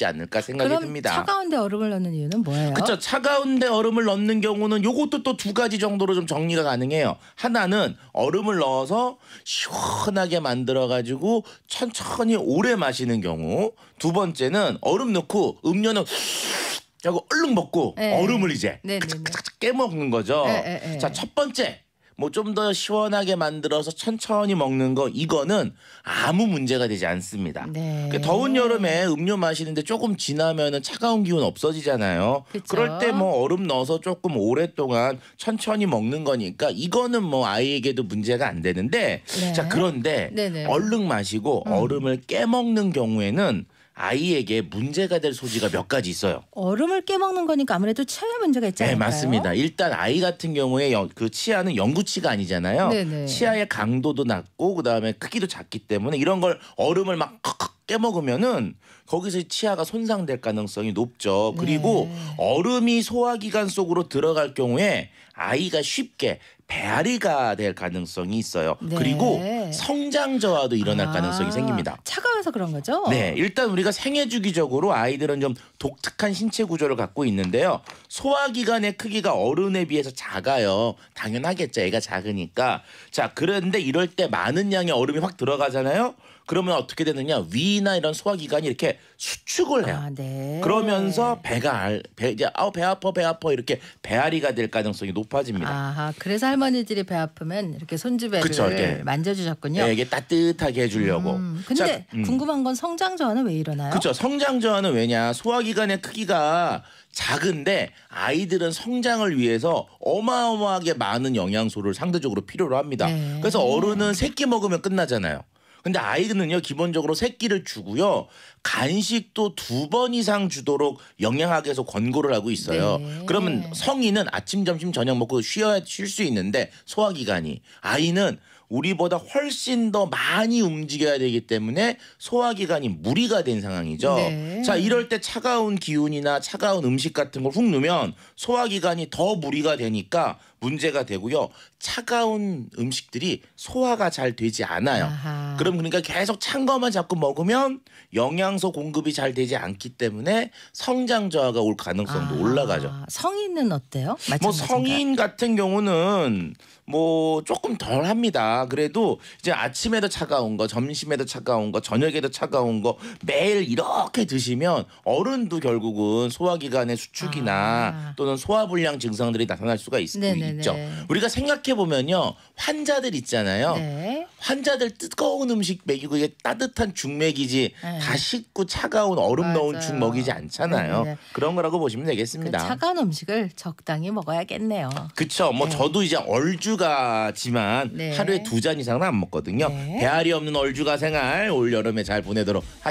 있지 않을까 생각이 그럼 듭니다. 차가운데 얼음을 넣는 이유는 뭐예요? 그렇죠. 차가운데 얼음을 넣는 경우는 요것도 또 두 가지 정도로 좀 정리가 가능해요. 하나는 얼음을 넣어서 시원하게 만들어 가지고 천천히 오래 마시는 경우. 두 번째는 얼음 넣고 음료는 하고 얼른 먹고 네. 얼음을 이제 네, 네, 네. 깨먹는 거죠. 네, 네, 자, 첫 번째 뭐좀더 시원하게 만들어서 천천히 먹는 거 이거는 아무 문제가 되지 않습니다. 네. 그 더운 여름에 음료 마시는데 조금 지나면은 차가운 기운 없어지잖아요. 그쵸? 그럴 때 뭐 얼음 넣어서 조금 오랫동안 천천히 먹는 거니까 이거는 뭐 아이에게도 문제가 안 되는데 네. 자 그런데 네네. 얼른 마시고 음. 얼음을 깨먹는 경우에는 아이에게 문제가 될 소지가 몇 가지 있어요. 얼음을 깨먹는 거니까 아무래도 치아에 문제가 있잖아요 네, 맞습니다. 일단 아이 같은 경우에 여, 그 치아는 영구치가 아니잖아요. 네네. 네. 치아의 강도도 낮고 그다음에 크기도 작기 때문에 이런 걸 얼음을 막 깨먹으면은 거기서 치아가 손상될 가능성이 높죠. 그리고 네. 얼음이 소화기관 속으로 들어갈 경우에 아이가 쉽게 배앓이가 될 가능성이 있어요. 네. 그리고 네. 성장 저하도 일어날 아, 가능성이 생깁니다. 차가워서 그런 거죠? 네, 일단 우리가 생애 주기적으로 아이들은 좀 독특한 신체 구조를 갖고 있는데요. 소화기관의 크기가 어른에 비해서 작아요. 당연하겠죠. 애가 작으니까. 자, 그런데 이럴 때 많은 양의 얼음이 확 들어가잖아요. 그러면 어떻게 되느냐 위나 이런 소화기관이 이렇게 수축을 해요. 아, 네. 그러면서 배가 배 이제 아우 배 아파 배 아파 이렇게 배앓이가 될 가능성이 높아집니다. 아 그래서 할머니들이 배 아프면 이렇게 손주배를 그쵸, 네. 만져주셨. 하셨군요. 네, 이게 따뜻하게 해주려고. 음, 근데 자, 음. 궁금한 건 성장 저하는 왜 일어나요? 그렇죠. 성장 저하는 왜냐? 소화기관의 크기가 작은데 아이들은 성장을 위해서 어마어마하게 많은 영양소를 상대적으로 필요로 합니다. 네. 그래서 어른은 새끼 먹으면 끝나잖아요. 근데 아이는요 기본적으로 새끼를 주고요 간식도 두 번 이상 주도록 영양학에서 권고를 하고 있어요. 네. 그러면 성인은 아침 점심 저녁 먹고 쉬어야 쉴 수 있는데 소화기관이 아이는 우리보다 훨씬 더 많이 움직여야 되기 때문에 소화기관이 무리가 된 상황이죠. 네. 자, 이럴 때 차가운 기운이나 차가운 음식 같은 걸 훅 넣으면 소화기관이 더 무리가 되니까 문제가 되고요. 차가운 음식들이 소화가 잘 되지 않아요. 아하. 그럼 그러니까 계속 찬거만 자꾸 먹으면 영양소 공급이 잘 되지 않기 때문에 성장 저하가 올 가능성도 아, 올라가죠. 성인은 어때요? 뭐 성인 같은 경우는 뭐 조금 덜 합니다. 그래도 이제 아침에도 차가운 거, 점심에도 차가운 거, 저녁에도 차가운 거 매일 이렇게 드시면 어른도 결국은 소화기관의 수축이나 아. 또는 소화불량 증상들이 나타날 수가 있, 네네네. 있죠. 우리가 생각해 보면요 환자들 있잖아요. 네. 환자들 뜨거운 뜨거운 음식 먹이고 이게 따뜻한 죽 먹이지 네. 다 식고 차가운 얼음 맞아요. 넣은 죽 먹이지 않잖아요. 네네. 네, 네. 그런 거라고 보시면 되겠습니다. 그 차가운 음식을 적당히 먹어야겠네요. 그쵸. 뭐 네. 저도 이제 얼주가지만 네. 하루에 두 잔 이상은 안 먹거든요. 배알이 없는 얼주가 생활 올 여름에 잘 보내도록 하.